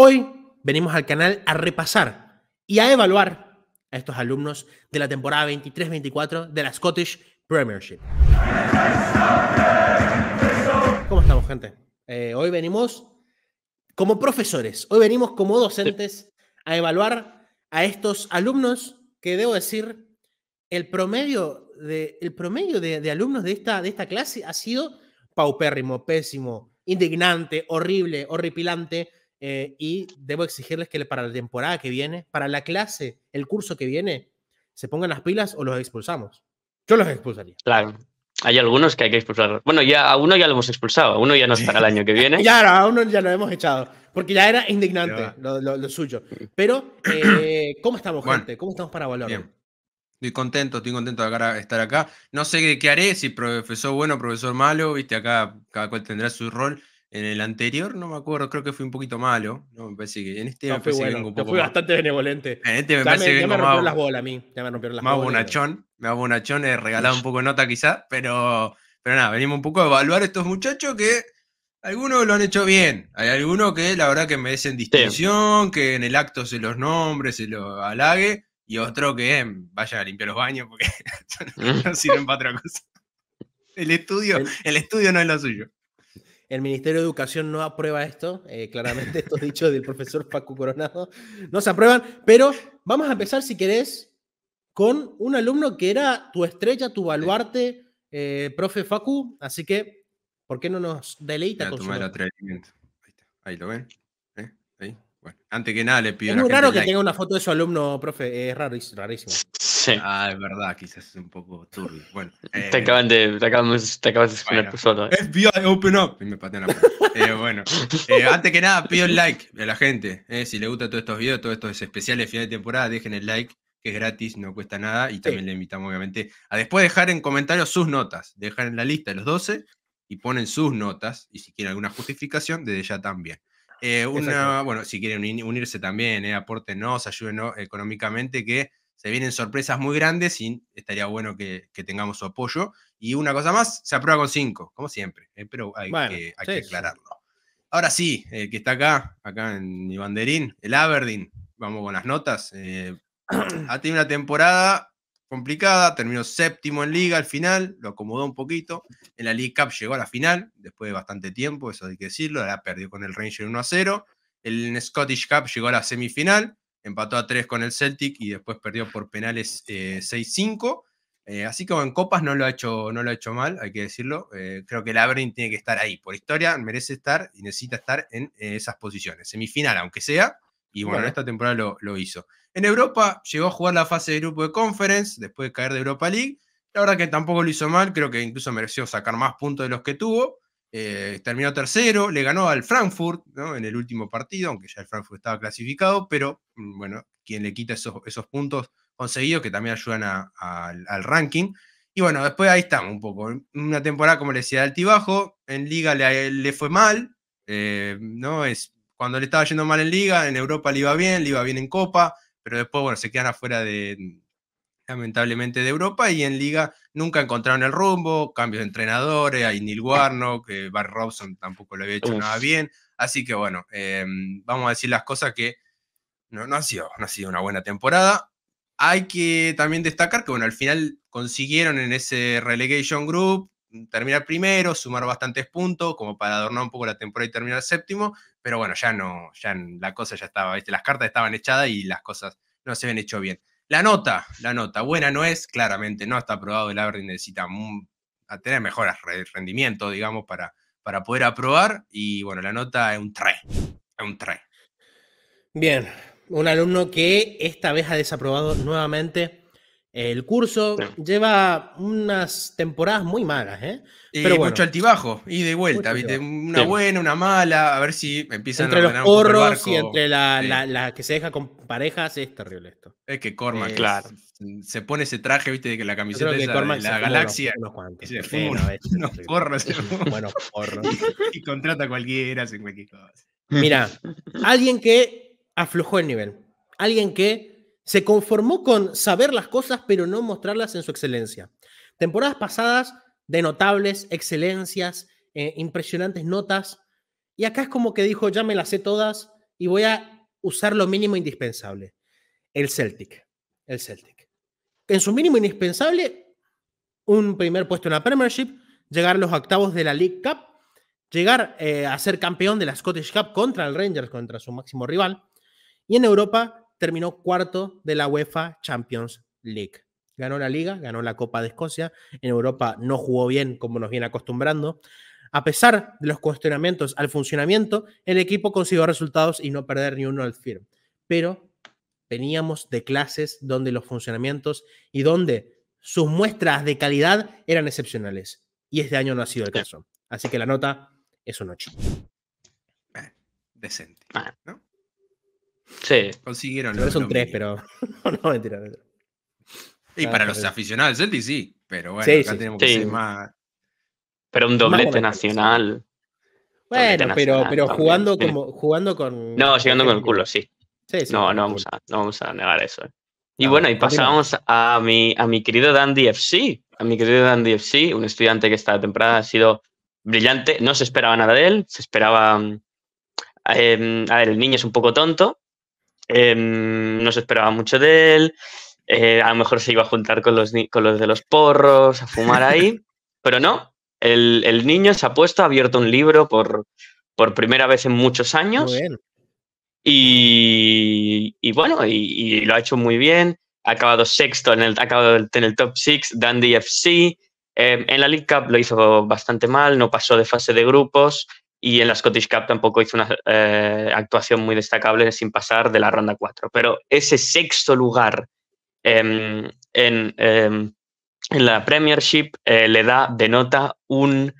Hoy venimos al canal a repasar y a evaluar a estos alumnos de la temporada 23-24 de la Scottish Premiership. ¿Cómo estamos, gente? Eh, hoy venimos como profesores, hoy venimos como docentes a evaluar a estos alumnos que debo decir, el promedio de, el promedio de, de alumnos de esta, de esta clase ha sido paupérrimo, pésimo, indignante, horrible, horripilante eh, y debo exigirles que para la temporada que viene, para la clase, el curso que viene, se pongan las pilas o los expulsamos. Yo los expulsaría. Claro. Hay algunos que hay que expulsar. Bueno, ya a uno ya lo hemos expulsado, a uno ya no estará el año que viene. ya, a uno ya lo hemos echado, porque ya era indignante lo, suyo. Pero, eh, ¿cómo estamos, gente? ¿Cómo estamos para valorar Estoy contento, estoy contento de estar acá. No sé qué, haré, si profesor bueno, profesor malo, viste, acá cada cual tendrá su rol. En el anterior no me acuerdo, creo que fue un poquito malo. No, me parece que en este no, fui, vengo un poco bastante benevolente. En este me parece me, que me rompieron las bolas a mí. Ya me rompieron las más Me bonachón, un bonachón, he regalado un poco de nota quizá, pero, pero nada, venimos un poco a evaluar a estos muchachos que algunos lo han hecho bien. Hay algunos que la verdad que merecen distinción, que en el acto se los nombre, se los halague, y otro que em, vaya a limpiar los baños porque no, sirven para otra cosa. El estudio, el estudio no es lo suyo. El Ministerio de Educación no aprueba esto, eh, claramente esto dicho del profesor Facu Coronado no se aprueban, pero vamos a empezar, si querés, con un alumno que era tu estrella, tu baluarte, eh, profe Facu, así que, ¿por qué no nos deleita con su... atrevimiento. Ahí, lo ven. ¿Eh? Ahí. Bueno, antes que nada le pido... Es muy raro que tenga una foto de su alumno, profe, es rarísimo. Ah, es verdad, quizás es un poco turbio. Bueno, te, acaban de, te, acabas, de ¿eh? open up. Y me patean eh, Bueno, eh, antes que nada, pido el like a la gente. si les gusta todos estos videos, todos estos especiales de final de temporada, dejen el like, que es gratis, no cuesta nada. Y también le invitamos, obviamente, a después dejar en comentarios sus notas. Dejar en la lista los 12 y ponen sus notas. Y si quieren alguna justificación, desde ya también. una, bueno, si quieren unirse también, apórtenos, ayúdenos económicamente, que se vienen sorpresas muy grandes y estaría bueno que, tengamos su apoyo. Y una cosa más, se aprueba con 5, como siempre, eh, pero hay, que, aclararlo. Ahora sí, eh, que está acá, acá en mi banderín, el Aberdeen, vamos con las notas. ha eh, ah, tenido una temporada complicada, terminó séptimo en liga al final, lo acomodó un poquito. En la League Cup llegó a la final, después de bastante tiempo, eso hay que decirlo, la perdió con el Ranger 1 a 0. El Scottish Cup llegó a la semifinal, empató a 3 con el Celtic y después perdió por penales 6-5. Eh, eh, así como en Copas no lo ha hecho, no lo ha hecho mal, hay que decirlo. Eh, creo que el Aberdeen tiene que estar ahí. Por historia merece estar y necesita estar en esas posiciones. Semifinal, aunque sea. Y bueno, esta temporada lo, lo, hizo. En Europa llegó a jugar la fase de grupo de conference después de caer de Europa League. La verdad que tampoco lo hizo mal, creo que incluso mereció sacar más puntos de los que tuvo. Eh, terminó tercero, le ganó al Frankfurt en el último partido, aunque ya el Frankfurt estaba clasificado, pero mm, bueno, quien le quita esos, puntos conseguidos que también ayudan al, ranking. Y bueno, después ahí estamos un poco. Una temporada, como le decía, de altibajo, en Liga le, eh, fue mal, eh, ¿no? Es, cuando le estaba yendo mal en Liga, en Europa le iba bien, le iba bien en Copa, pero después, bueno, se quedan afuera de, lamentablemente, de Europa y en Liga nunca encontraron el rumbo, cambios de entrenadores, hay Neil Warnock, que eh, Barry Robson tampoco lo había hecho nada bien, así que bueno, em, vamos a decir las cosas que no, no, ha sido, no ha sido una buena temporada. Hay que también destacar que bueno, al final consiguieron en ese relegation group terminar primero, sumar bastantes puntos, como para adornar un poco la temporada y terminar séptimo, pero bueno, ya no, ya la cosa ya estaba, ¿viste? las cartas estaban echadas y las cosas no se habían hecho bien. La nota, la nota, buena no es, claramente, no está aprobado. El Aberdeen necesita tener mejor rendimiento, digamos, para, para poder aprobar. Y bueno, la nota es un 3. Es un 3. Bien, un alumno que esta vez ha desaprobado nuevamente el curso lleva unas temporadas muy malas, ¿eh? Pero Mucho altibajo, y de vuelta, Una buena, una mala, a ver si empiezan entre los porros y entre la, que se deja con parejas, es terrible esto. Es que Corma, claro. Se pone ese traje, ¿viste? De que la camiseta de la galaxia. Unos, bueno, porros. y, contrata a cualquiera, sin Mira, alguien que aflojó el nivel. Alguien que se conformó con saber las cosas, pero no mostrarlas en su excelencia. Temporadas pasadas de notables excelencias, eh, impresionantes notas, y acá es como que dijo, ya me las sé todas y voy a usar lo mínimo indispensable. El Celtic, el Celtic. En su mínimo indispensable, un primer puesto en la Premiership, llegar a los octavos de la League Cup, llegar eh, a ser campeón de la Scottish Cup contra el Rangers, contra su máximo rival, y en Europa terminó cuarto de la UEFA Champions League. Ganó la liga, ganó la Copa de Escocia, en Europa no jugó bien como nos viene acostumbrando. A pesar de los cuestionamientos al funcionamiento, el equipo consiguió resultados y no perder ni uno al firm. Pero veníamos de clases donde los funcionamientos y donde sus muestras de calidad eran excepcionales. Y este año no ha sido el caso. Así que la nota es un 8. Decente. ¿no? Sí. Consiguieron. son tres, pero. no, mentira. Y para los aficionados del Celtic sí, pero bueno, tenemos que ser más. Pero un doblete nacional. Bueno, pero, pero jugando, como, jugando con. No, llegando con el culo, sí. no, no vamos, a, no vamos a negar eso. Eh. Y bueno, y pasamos a mi, a mi querido Dandy FC. A mi querido Dandy FC, un estudiante que esta temporada ha sido brillante. No se esperaba nada de él, se esperaba. Mm, eh, a ver, el niño es un poco tonto, Em, no se esperaba mucho de él, eh, a lo mejor se iba a juntar con los, con los de los porros, a fumar ahí, pero no, el, niño se ha puesto, ha abierto un libro por, primera vez en muchos años. Y, bueno, y, lo ha hecho muy bien. Ha acabado sexto en el, ha acabado en el top six Dandy FC. Em, en la League Cup lo hizo bastante mal, no pasó de fase de grupos y en la Scottish Cup tampoco hizo una eh, actuación muy destacable sin pasar de la ronda 4. Pero ese sexto lugar em, em, en, la Premiership eh, le da de nota un,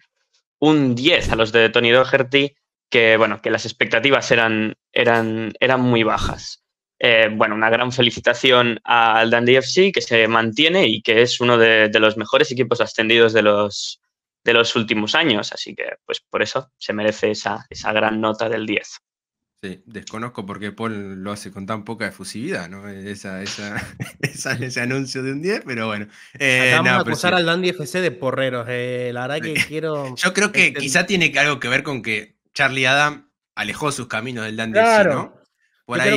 un 10 a los de Tony Doherty, que, bueno, que las expectativas eran, eran, eran muy bajas. Eh, bueno, una gran felicitación al Dundee FC que se mantiene y que es uno de, de los mejores equipos ascendidos de los, de los últimos años. Así que, pues por eso se merece esa, esa gran nota del 10. Sí, desconozco por qué Paul lo hace con tan poca efusividad, ¿no? Eh, ese anuncio de un 10, pero bueno. Eh, Acabamos de acusar al Dandy FC de porreros. Eh, la verdad que quiero. Yo creo que este quizá tiene algo que ver con que Charlie Adam alejó sus caminos del Dandy FC, ¿no? Por claro.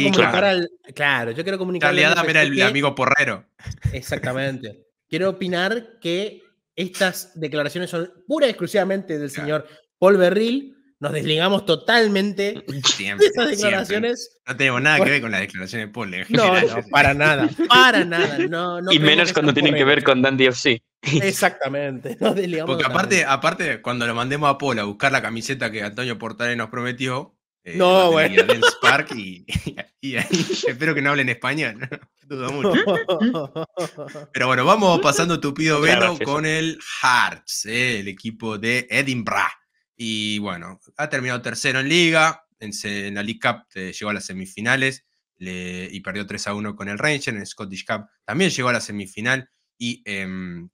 yo quiero comunicar. Charlie Adam era el amigo porrero. Exactamente. quiero opinar que estas declaraciones son pura y exclusivamente del señor Paul Berril. Nos desligamos totalmente de estas declaraciones. No tenemos nada que ver con las declaraciones de Paul. no, para nada. Para nada. y menos cuando tienen que ver con Dan DFC. Exactamente. Nos desligamos Porque aparte, aparte, cuando lo mandemos a Paul a buscar la camiseta que Antonio Portales nos prometió, eh, no, Bueno. y, espero que no hablen español. Pero bueno, vamos pasando tupido velo con el Hearts, eh, el equipo de Edinburgh. Y bueno, ha terminado tercero en liga, en, la League Cup eh, llegó a las semifinales y perdió 3 a 1 con el Ranger. En el Scottish Cup también llegó a la semifinal y em,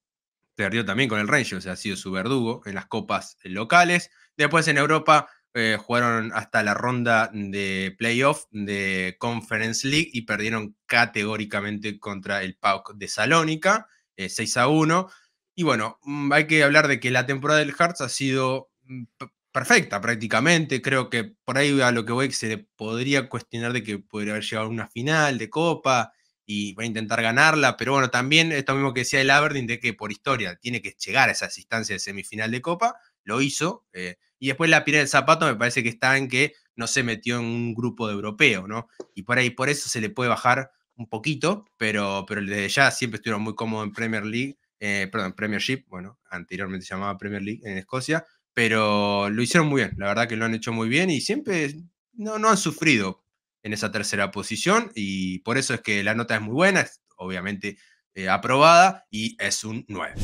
perdió también con el Ranger, o sea, ha sido su verdugo en las copas locales. Después en Europa eh, jugaron hasta la ronda de playoff de Conference League y perdieron categóricamente contra el PAOK de Salónica, 6 eh, a 1. Y bueno, mm, hay que hablar de que la temporada del Hearts ha sido mm, perfecta prácticamente. Creo que por ahí a lo que voy se podría cuestionar de que podría haber llegado a una final de Copa y va a intentar ganarla, pero bueno, también esto mismo que decía el Aberdeen de que por historia tiene que llegar a esa instancia de semifinal de Copa lo hizo. Eh, y después la piedra del zapato me parece que está en que no se metió en un grupo de europeos, ¿no? Y por ahí, por eso se le puede bajar un poquito, pero, pero desde ya siempre estuvieron muy cómodos en Premier League, eh, perdón, Premiership, bueno, anteriormente se llamaba Premier League en Escocia, pero lo hicieron muy bien, la verdad que lo han hecho muy bien y siempre no, no han sufrido en esa tercera posición y por eso es que la nota es muy buena, es obviamente eh, aprobada y es un 9.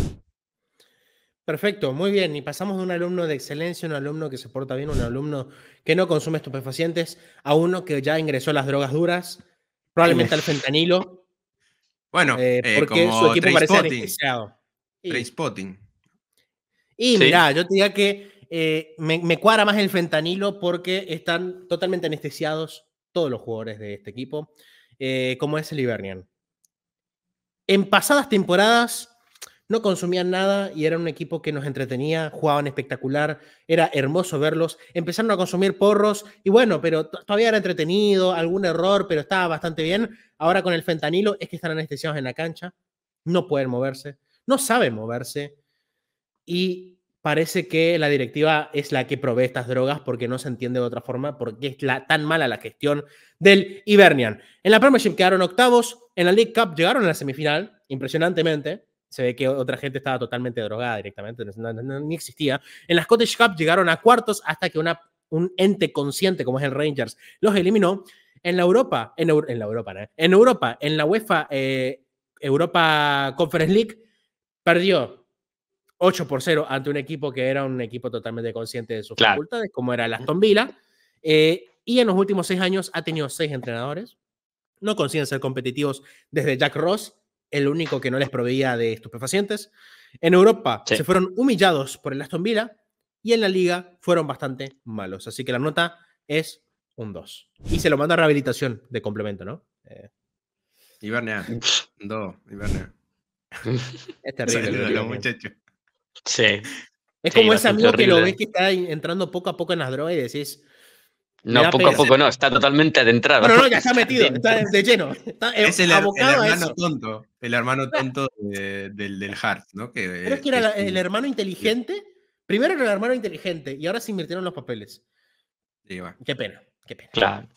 Perfecto, muy bien. Y pasamos de un alumno de excelencia, un alumno que se porta bien, un alumno que no consume estupefacientes, a uno que ya ingresó a las drogas duras, probablemente al fentanilo. Bueno, eh, eh, porque su equipo parece anestesiado. Y, spotting. Y yo te diría que eh, me, me, cuadra más el fentanilo porque están totalmente anestesiados todos los jugadores de este equipo, como es el Hibernian. En pasadas temporadas, no consumían nada y era un equipo que nos entretenía, jugaban espectacular, era hermoso verlos. Empezaron a consumir porros y bueno, pero todavía era entretenido, algún error, pero estaba bastante bien. Ahora con el fentanilo es que están anestesiados en la cancha, no pueden moverse, no saben moverse y parece que la directiva es la que provee estas drogas porque no se entiende de otra forma, porque es la, tan mala la gestión del Ibernian. En la Premiership quedaron octavos, en la League Cup llegaron a la semifinal, impresionantemente se ve que otra gente estaba totalmente drogada directamente, ni existía. En las Scottish Cup llegaron a cuartos hasta que una, un ente consciente como es el Rangers los eliminó. En la Europa, en, la Europa, en Europa, en la UEFA eh, Europa Conference League, perdió 8 por 0 ante un equipo que era un equipo totalmente consciente de sus facultades, como era el Aston Villa. Eh, y en los últimos seis años ha tenido seis entrenadores. No consiguen ser competitivos desde Jack Ross el único que no les proveía de estupefacientes. En Europa se fueron humillados por el Aston Villa y en la liga fueron bastante malos. Así que la nota es un 2. Y se lo manda a rehabilitación de complemento, ¿no? Eh... Hibernia. 2, Es terrible. Sí. Es como ese amigo que lo ves que está entrando poco a poco en las drogas y decís, no, poco a poco no, está totalmente adentrado. Pero no, ya se ha metido, está de lleno. es el, hermano tonto, el hermano tonto del, del Hart, ¿no? Que, Pero es que era el hermano inteligente. Primero era el hermano inteligente y ahora se invirtieron los papeles. Qué pena, qué pena. Claro.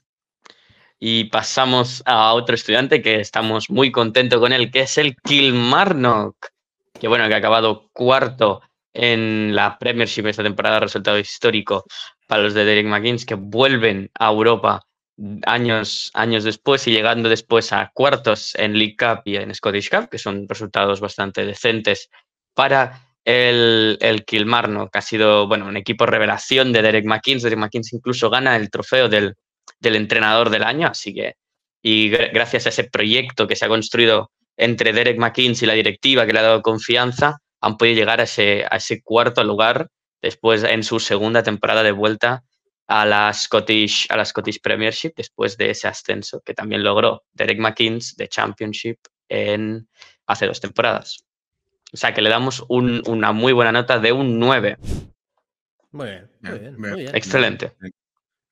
Y pasamos a otro estudiante que estamos muy contentos con él, que es el Kilmarnock, que bueno, que ha acabado cuarto en la Premiership esta temporada, resultado histórico para los de Derek McKinsey, que vuelven a Europa años, años después y llegando después a cuartos en League Cup y en Scottish Cup, que son resultados bastante decentes para el, el Kilmarnock, que ha sido bueno, un equipo revelación de Derek McKinsey. Derek McKinsey incluso gana el trofeo del, entrenador del año, así que y gracias a ese proyecto que se ha construido entre Derek McKinsey y la directiva que le ha dado confianza, han podido llegar a ese, cuarto lugar después en su segunda temporada de vuelta a la Scottish, a Premiership después de ese ascenso que también logró Derek McKinsey de Championship en hace dos temporadas. O sea que le damos una muy buena nota de un 9. Muy bien, muy bien. Excelente.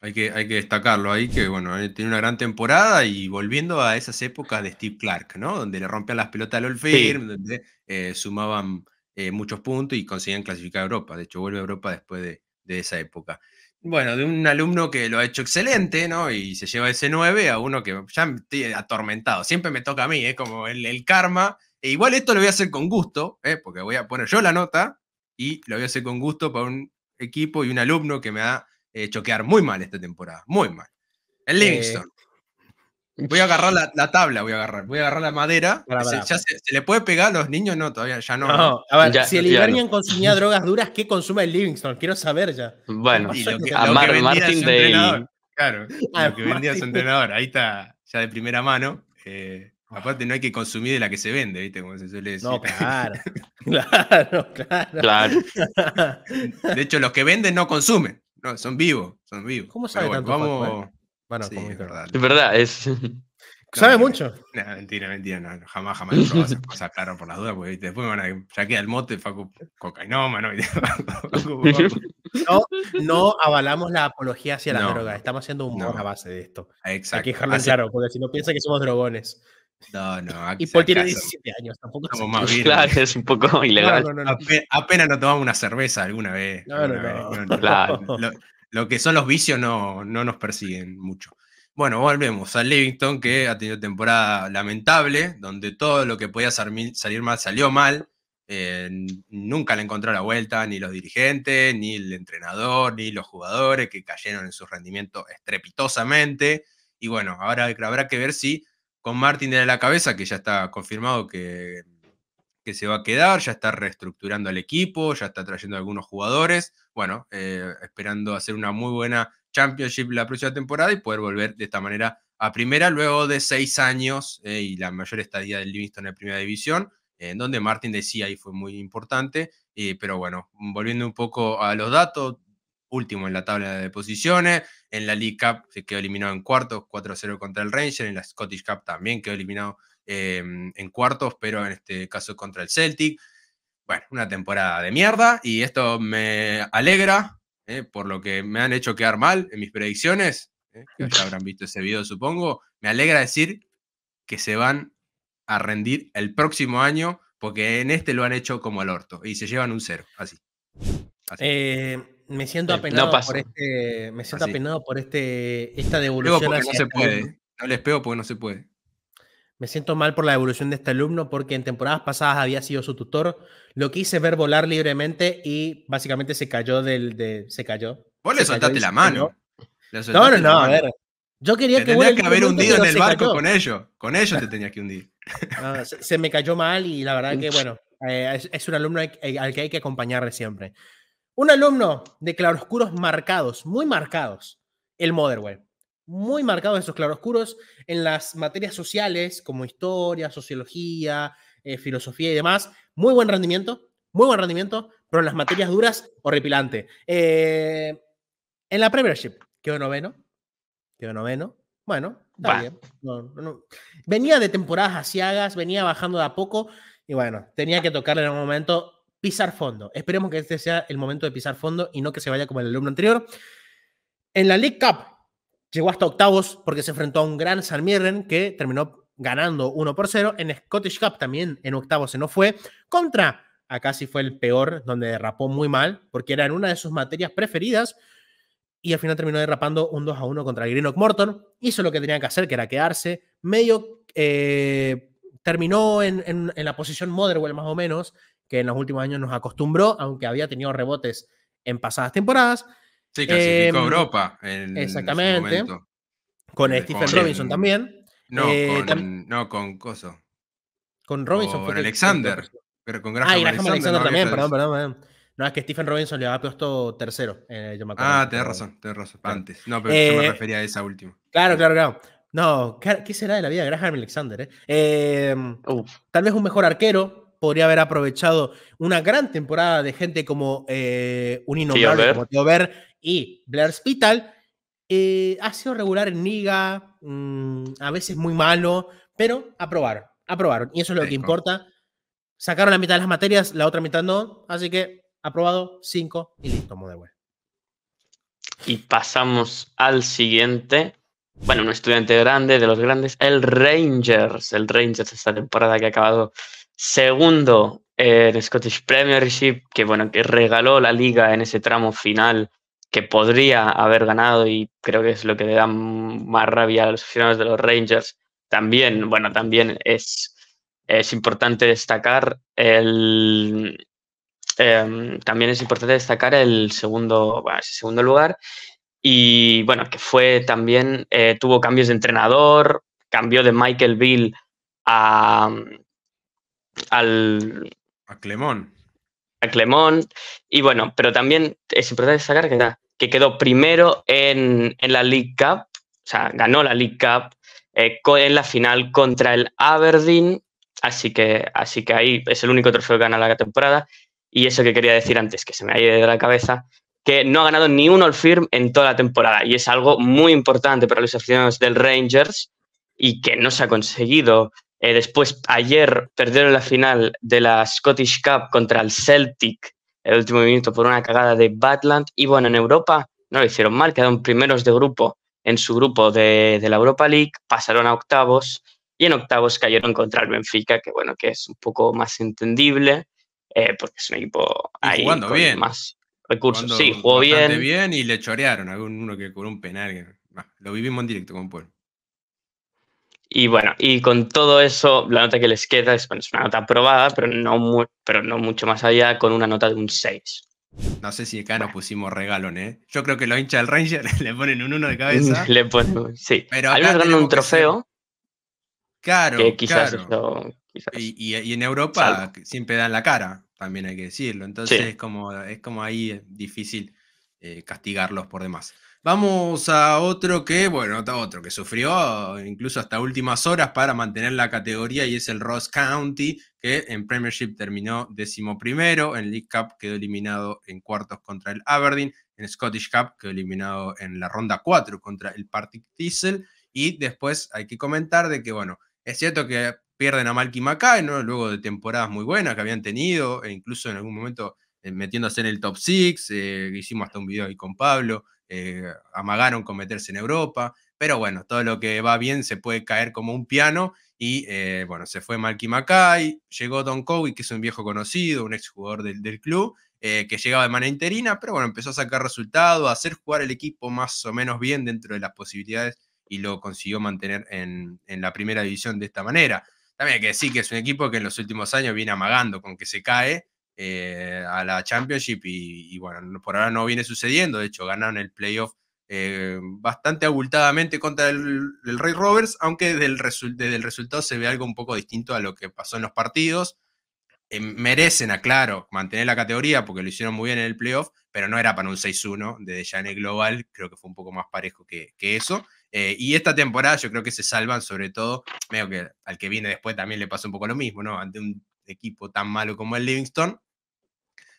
Hay que, destacarlo ahí, que bueno, eh, tiene una gran temporada y volviendo a esas épocas de Steve Clark, ¿no? Donde le rompían las pelotas al Old donde eh, sumaban eh, muchos puntos y consiguen clasificar a Europa. De hecho, vuelve a Europa después de, esa época. Bueno, de un alumno que lo ha hecho excelente, ¿no? Y se lleva ese 9 a uno que ya estoy atormentado. Siempre me toca a mí, ¿eh? Como el, karma. E igual esto lo voy a hacer con gusto, ¿eh? Porque voy a poner yo la nota y lo voy a hacer con gusto para un equipo y un alumno que me ha eh, choquear muy mal esta temporada. Muy mal. El eh, Livingston. Voy a agarrar la, la, tabla, voy a agarrar. Voy a agarrar la madera. se, ya se, le puede pegar a los niños? No, todavía ya no. a ver, si el Iberian consumía drogas duras, ¿qué consume el Livingston? Quiero saber ya. Bueno, a Mar Martin de. Claro, lo que vendía su ah, entrenador. Ahí está, ya de primera mano. Eh, aparte, no hay que consumir de la que se vende, ¿viste? Como se suele decir. No, claro. claro, claro. De hecho, los que venden no consumen. No, son vivos, son vivos. ¿Cómo sabe tanto vamos, sí, es verdad. Es ¿Sabe mucho? No, mentira, mentira, no, jamás, jamás sacaron por las dudas, porque después me van a, ya queda el mote, Facu, cocainómano. No, no avalamos la apología hacia la drogas. droga, estamos haciendo un no. a base de esto. Exacto. Hay que dejarlo claro, porque si no piensa que somos drogones. No, no. Y Paul tiene 17 años, tampoco Estamos más Claro, es un poco ilegal. apenas no, apenas nos tomamos una cerveza alguna vez. No, no, no. Claro lo que son los vicios no, nos persiguen mucho. Bueno, volvemos a Livingston, que ha tenido temporada lamentable, donde todo lo que podía salir mal salió mal. Eh, nunca le encontró la vuelta ni los dirigentes, ni el entrenador, ni los jugadores que cayeron en su rendimiento estrepitosamente. Y bueno, ahora habrá que ver si con Martín de la cabeza, que ya está confirmado que, que se va a quedar, ya está reestructurando el equipo, ya está trayendo algunos jugadores bueno, eh, esperando hacer una muy buena Championship la próxima temporada y poder volver de esta manera a primera luego de seis años eh, y la mayor estadía del Livingston en la primera división, en donde Martin decía y fue muy importante, pero bueno, volviendo un poco a los datos, último en la tabla de posiciones, en la League Cup se quedó eliminado en cuartos, 4-0 contra el Ranger, en la Scottish Cup también quedó eliminado em, en cuartos, pero en este caso contra el Celtic, bueno, una temporada de mierda y esto me alegra eh, por lo que me han hecho quedar mal en mis predicciones, eh, ya habrán visto ese video supongo, me alegra decir que se van a rendir el próximo año porque en este lo han hecho como al orto y se llevan un cero, así. Eh, me siento apenado por este, me siento apenado por este esta devolución. no se puede, no les pego porque no se puede. Me siento mal por la evolución de este alumno porque en temporadas pasadas había sido su tutor. Lo quise ver volar libremente y básicamente se cayó del. De, se cayó. Vos le soltaste la mano. no, no, no, a ver. Yo quería te que. que haber hundido en el barco con ellos. Con ellos te tenías que hundir. se, me cayó mal y la verdad que, bueno, eh, es, es, un alumno al que hay que acompañarle siempre. Un alumno de claroscuros marcados, muy marcados, el Motherwell muy marcados esos claroscuros en las materias sociales como historia, sociología, eh, filosofía y demás. Muy buen rendimiento, muy buen rendimiento, pero en las materias duras, horripilante. Eh, en la Premiership, quedó noveno, quedó noveno. Bueno, está bien. Venía de temporadas asiagas, venía bajando de a poco y bueno, tenía que tocarle en algún momento pisar fondo. Esperemos que este sea el momento de pisar fondo y no que se vaya como el alumno anterior. En la League Cup Llegó hasta octavos porque se enfrentó a un gran San que terminó ganando 1 por 0. En Scottish Cup también en octavos se no fue. Contra, acá sí fue el peor, donde derrapó muy mal, porque era en una de sus materias preferidas. Y al final terminó derrapando un 2 a 1 contra el Greenock Morton. Hizo lo que tenía que hacer, que era quedarse. Medio eh, terminó en, la posición Motherwell más o menos, que en los últimos años nos acostumbró, aunque había tenido rebotes en pasadas temporadas. Sí, clasificó a em, Europa. En el momento. Exactamente, con eh, Stephen Robinson también. No, eh, con, no, con Coso. Con Robinson. Con Alexander. Pero con Graham, ah, Graham Alexander, también, perdón, perdón, No, es que Stephen Robinson le había puesto tercero. Eh, yo me acuerdo. Ah, tenés razón, tenés razón. Antes. No, pero yo me refería a esa última. Claro, claro, claro. No, ¿qué será de la vida de Graham Alexander? Em, tal vez un mejor arquero, podría haber aprovechado una gran temporada de gente como eh, un innombrable como Tío Ver y Blair Spital. Eh, ha sido regular en liga, mm, a veces muy malo, pero aprobaron, aprobaron. Y eso es lo que importa. Sacaron la mitad de las materias, la otra mitad no. Así que aprobado, cinco y listo, vuelta. Y pasamos al siguiente. Bueno, un estudiante grande, de los grandes, el Rangers. El Rangers, esta temporada que ha acabado Segundo, eh, el Scottish Premiership, que bueno, que regaló la liga en ese tramo final que podría haber ganado y creo que es lo que le da más rabia a los aficionados de los Rangers. También, bueno, también es, es importante destacar el, em, también es importante destacar el segundo, segundo lugar y bueno, que fue también, eh, tuvo cambios de entrenador, cambió de Michael Bill a, al... A Clemón. A Clemón. Y bueno, pero también es importante destacar que, quedó primero en, la League Cup, o sea, ganó la League Cup eh, en la final contra el Aberdeen, así que, así que ahí es el único trofeo que gana la temporada. Y eso que quería decir antes, que se me ha ido de la cabeza, que no ha ganado ni un All-Firm en toda la temporada. Y es algo muy importante para los aficionados del Rangers y que no se ha conseguido eh, después, ayer perdieron la final de la Scottish Cup contra el Celtic, el último minuto por una cagada de Batland. Y bueno, en Europa no lo hicieron mal, quedaron primeros de grupo en su grupo de, la Europa League, pasaron a octavos y en octavos cayeron contra el Benfica, que bueno, que es un poco más entendible, eh, porque es un equipo ahí con bien. más recursos. sí, jugó bien. y le chorearon a uno que con un penal. lo vivimos en directo con Pueblo. Y bueno, y con todo eso, la nota que les queda es, una nota aprobada, pero no, pero no mucho más allá, con una nota de un 6. No sé si acá nos pusimos regalón, ¿eh? Yo creo que los hinchas del Ranger le ponen un 1 de cabeza. Le ponen, sí. Pero un trofeo. Claro, quizás, Y, en Europa siempre dan la cara, también hay que decirlo. Entonces es, como, es como ahí difícil eh, castigarlos por demás. Vamos a otro que, bueno, otro que sufrió incluso hasta últimas horas para mantener la categoría y es el Ross County, que en Premiership terminó décimo primero, en League Cup quedó eliminado en cuartos contra el Aberdeen, en Scottish Cup quedó eliminado en la ronda 4 contra el Partick Thistle y después hay que comentar de que, bueno, es cierto que pierden a Malky Mackay, ¿no? luego de temporadas muy buenas que habían tenido, e incluso en algún momento eh, metiéndose en el top six eh, hicimos hasta un video ahí con Pablo eh, amagaron con meterse en Europa, pero bueno, todo lo que va bien se puede caer como un piano y eh, bueno, se fue Malky Mackay, llegó Don Cowie, que es un viejo conocido, un exjugador del, del club, eh, que llegaba de manera interina, pero bueno, empezó a sacar resultados, a hacer jugar el equipo más o menos bien dentro de las posibilidades y lo consiguió mantener en, en la primera división de esta manera. También hay que decir que es un equipo que en los últimos años viene amagando con que se cae, eh, a la Championship y, bueno, por ahora no viene sucediendo. De hecho, ganaron el playoff eh, bastante abultadamente contra el, el Rey Roberts, aunque del desde el resultado se ve algo un poco distinto a lo que pasó en los partidos. Eh, merecen, aclaro, mantener la categoría porque lo hicieron muy bien en el playoff, pero no era para un 6-1 de el Global, creo que fue un poco más parejo que, eso. y esta temporada yo creo que se salvan, sobre todo, medio que al que viene después también le pasa un poco lo mismo, ¿no? Ante un equipo tan malo como el Livingston,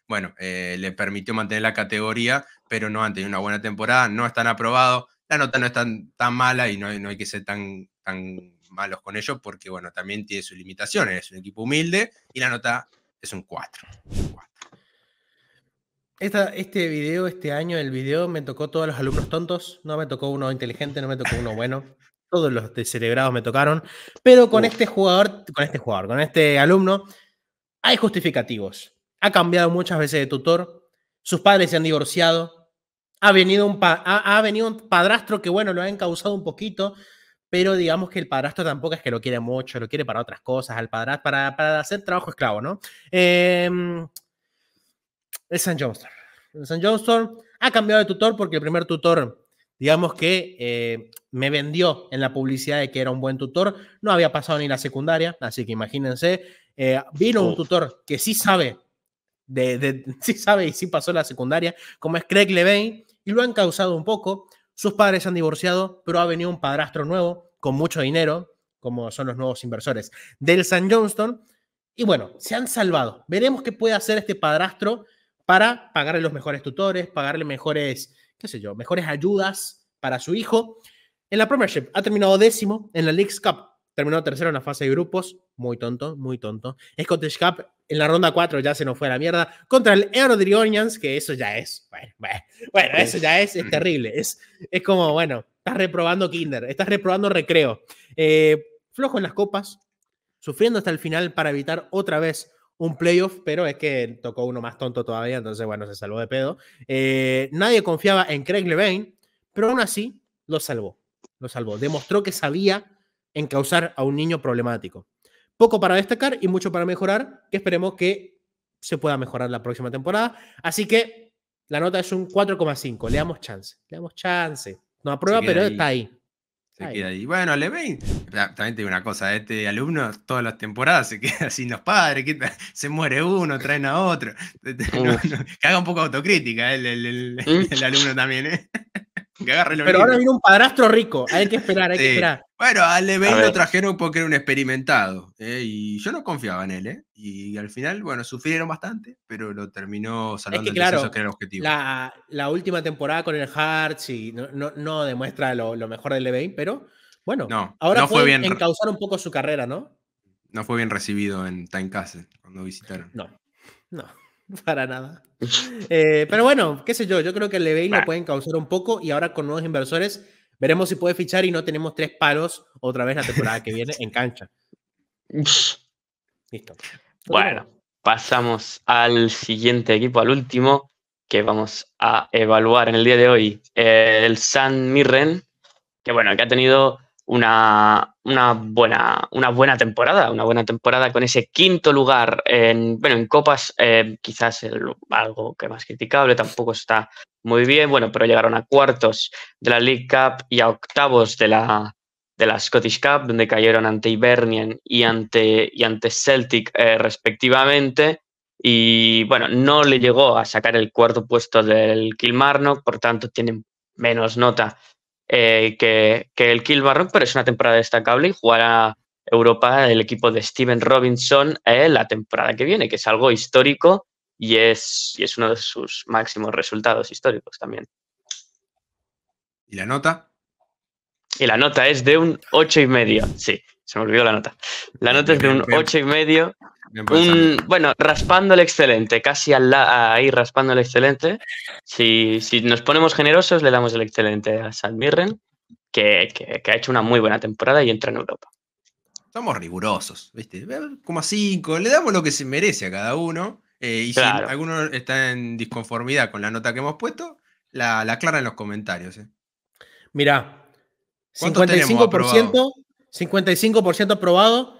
bueno, eh, le permitió mantener la categoría, pero no han tenido una buena temporada, no están aprobados, la nota no es tan, mala y no, hay que ser tan, tan malos con ellos porque, bueno, también tiene sus limitaciones, es un equipo humilde y la nota es un 4. Esta, este video, este año, el video me tocó todos los alumnos tontos, no me tocó uno inteligente, no me tocó uno bueno todos los celebrados me tocaron, pero con este jugador, con este jugador, con este alumno, hay justificativos. Ha cambiado muchas veces de tutor, sus padres se han divorciado, ha venido un, ha, venido un padrastro que, bueno, lo ha encausado un poquito, pero digamos que el padrastro tampoco es que lo quiere mucho, lo quiere para otras cosas, al para, hacer trabajo esclavo, ¿no? Em, el San Johnston. El San Johnston ha cambiado de tutor porque el primer tutor digamos que eh, me vendió en la publicidad de que era un buen tutor. No había pasado ni la secundaria, así que imagínense. Eh, vino un tutor que sí sabe, de, sí sabe y sí pasó la secundaria, como es Craig Levine, y lo han causado un poco. Sus padres han divorciado, pero ha venido un padrastro nuevo con mucho dinero, como son los nuevos inversores del San Johnston. Y bueno, se han salvado. Veremos qué puede hacer este padrastro para pagarle los mejores tutores, pagarle mejores qué sé yo, mejores ayudas para su hijo. En la Premiership ha terminado décimo, en la league Cup terminó tercero en la fase de grupos, muy tonto, muy tonto. Scottish Cup en la ronda 4 ya se nos fue a la mierda contra el Eurodrionians, que eso ya es, bueno, eso ya es, es terrible, es, es como, bueno, estás reprobando kinder, estás reprobando recreo. Eh, flojo en las copas, sufriendo hasta el final para evitar otra vez un playoff, pero es que tocó uno más tonto todavía, entonces bueno, se salvó de pedo. Eh, nadie confiaba en Craig Levine, pero aún así lo salvó, lo salvó. Demostró que sabía en causar a un niño problemático. Poco para destacar y mucho para mejorar, que esperemos que se pueda mejorar la próxima temporada. Así que la nota es un 4,5, le damos chance, le damos chance. No aprueba, pero está ahí. Se queda ahí. Bueno, también te digo una cosa, este alumno todas las temporadas se queda sin los padres, se muere uno, traen a otro. que haga un poco de autocrítica eh, ¿Mm? el, alumno también, ¿eh? Pero ahora viene un padrastro rico, hay que esperar, hay que esperar. Bueno, a LeVein lo trajeron porque era un experimentado eh, y yo no confiaba en él. Eh, y al final, bueno, sufrieron bastante, pero lo terminó saliendo el que era el objetivo. La, última temporada con el Hearts y no, demuestra lo, mejor de Levein, pero bueno, ahora no fue bien encauzar un poco su carrera, ¿no? No fue bien recibido en Time Castle cuando visitaron. No, no, para nada. Eh, pero bueno, qué sé yo, yo creo que Levein lo puede causar un poco y ahora con nuevos inversores Veremos si puede fichar y no tenemos tres palos otra vez la temporada que viene en cancha. Listo. Bueno, pasamos al siguiente equipo, al último, que vamos a evaluar en el día de hoy. el San Mirren, que bueno, que ha tenido una, buena, una buena temporada, una buena temporada con ese quinto lugar en, bueno, en copas, eh, quizás algo que más criticable, tampoco está muy bien, bueno, pero llegaron a cuartos de la League Cup y a octavos de la, de Scottish Cup, donde cayeron ante Ibernian y ante, y ante Celtic eh, respectivamente. Y bueno, no le llegó a sacar el cuarto puesto del Kilmarnock, por tanto tienen menos nota eh, que, el Kilmarnock, pero es una temporada destacable y jugará Europa el equipo de Steven Robinson eh, la temporada que viene, que es algo histórico y es, y es uno de sus máximos resultados históricos también. ¿Y la nota? Y la nota es de un ocho y medio, sí. Se me olvidó la nota. La nota es de un 8,5. y medio. bueno, raspando el excelente, casi al ahí raspando el excelente. Si, nos ponemos generosos, le damos el excelente a San Mirren, que, ha hecho una muy buena temporada y entra en Europa. Somos rigurosos, ¿viste? Eh, como a 5, le damos lo que se merece a cada uno. Eh, y si alguno está en disconformidad con la nota que hemos puesto, la, la aclara en los comentarios. Eh. Mirá, 55%, 55% aprobado,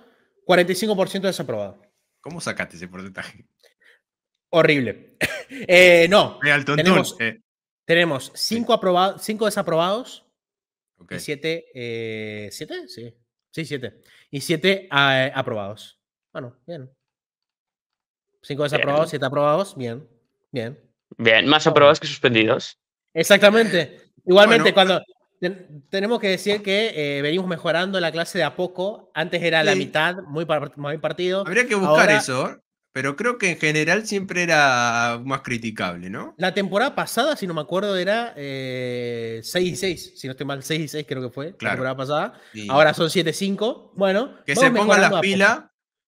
45% desaprobado. ¿Cómo sacaste ese porcentaje? Horrible. Eh, no. tenemos, 5 eh. tenemos cinco, cinco desaprobados y siete, eh, siete, sí, sí siete y siete aprobados. Bueno, bien. 5 desaprobados, 7 aprobados, bien, bien. Bien, más aprobados que suspendidos. Exactamente. Igualmente, cuando tenemos que decir que eh, venimos mejorando la clase de a poco. Antes era la mitad, muy, partido. Habría que buscar eso, pero creo que en general siempre era más criticable, ¿no? La temporada pasada, si no me acuerdo, era 6 eh, y 6, si no estoy mal, 6 y 6 creo que fue la temporada pasada. Ahora son 7 y 5. Bueno, que se pongan las pilas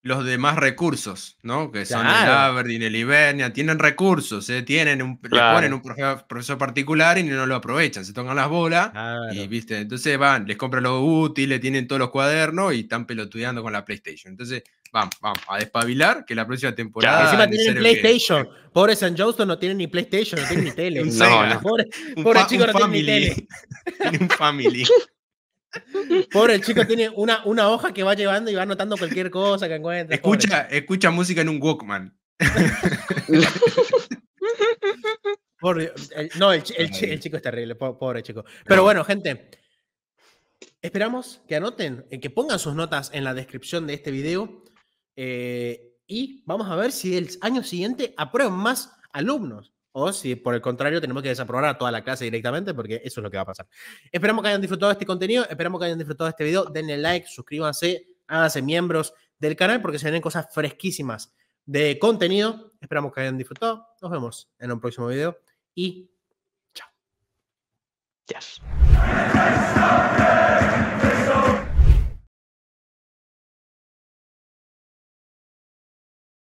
los demás recursos, ¿no? Que son el Aberdeen, el Ibernia, tienen recursos, ¿eh? tienen un, le ponen un profesor particular y no lo aprovechan, se tocan las bolas y, ¿viste? Entonces van, les compran los útiles, tienen todos los cuadernos y están pelotudeando con la PlayStation. Entonces, vamos, vamos, a despabilar que la próxima temporada... Encima tienen PlayStation. Pobre San Johnston no tiene ni PlayStation, no tiene ni tele. no, pobre chico no tiene tele. tiene un family. Pobre, el chico tiene una, una hoja que va llevando y va anotando cualquier cosa que encuentre. Escucha, escucha música en un Walkman. no, el, chico es terrible, pobre chico. Pero bueno, gente, esperamos que anoten, eh, que pongan sus notas en la descripción de este video. Eh, y vamos a ver si el año siguiente aprueben más alumnos. O si por el contrario tenemos que desaprobar a toda la clase directamente porque eso es lo que va a pasar. Esperamos que hayan disfrutado este contenido, esperamos que hayan disfrutado este video. Denle like, suscríbanse, háganse miembros del canal porque se vienen cosas fresquísimas de contenido. Esperamos que hayan disfrutado. Nos vemos en un próximo video y chao. Yes.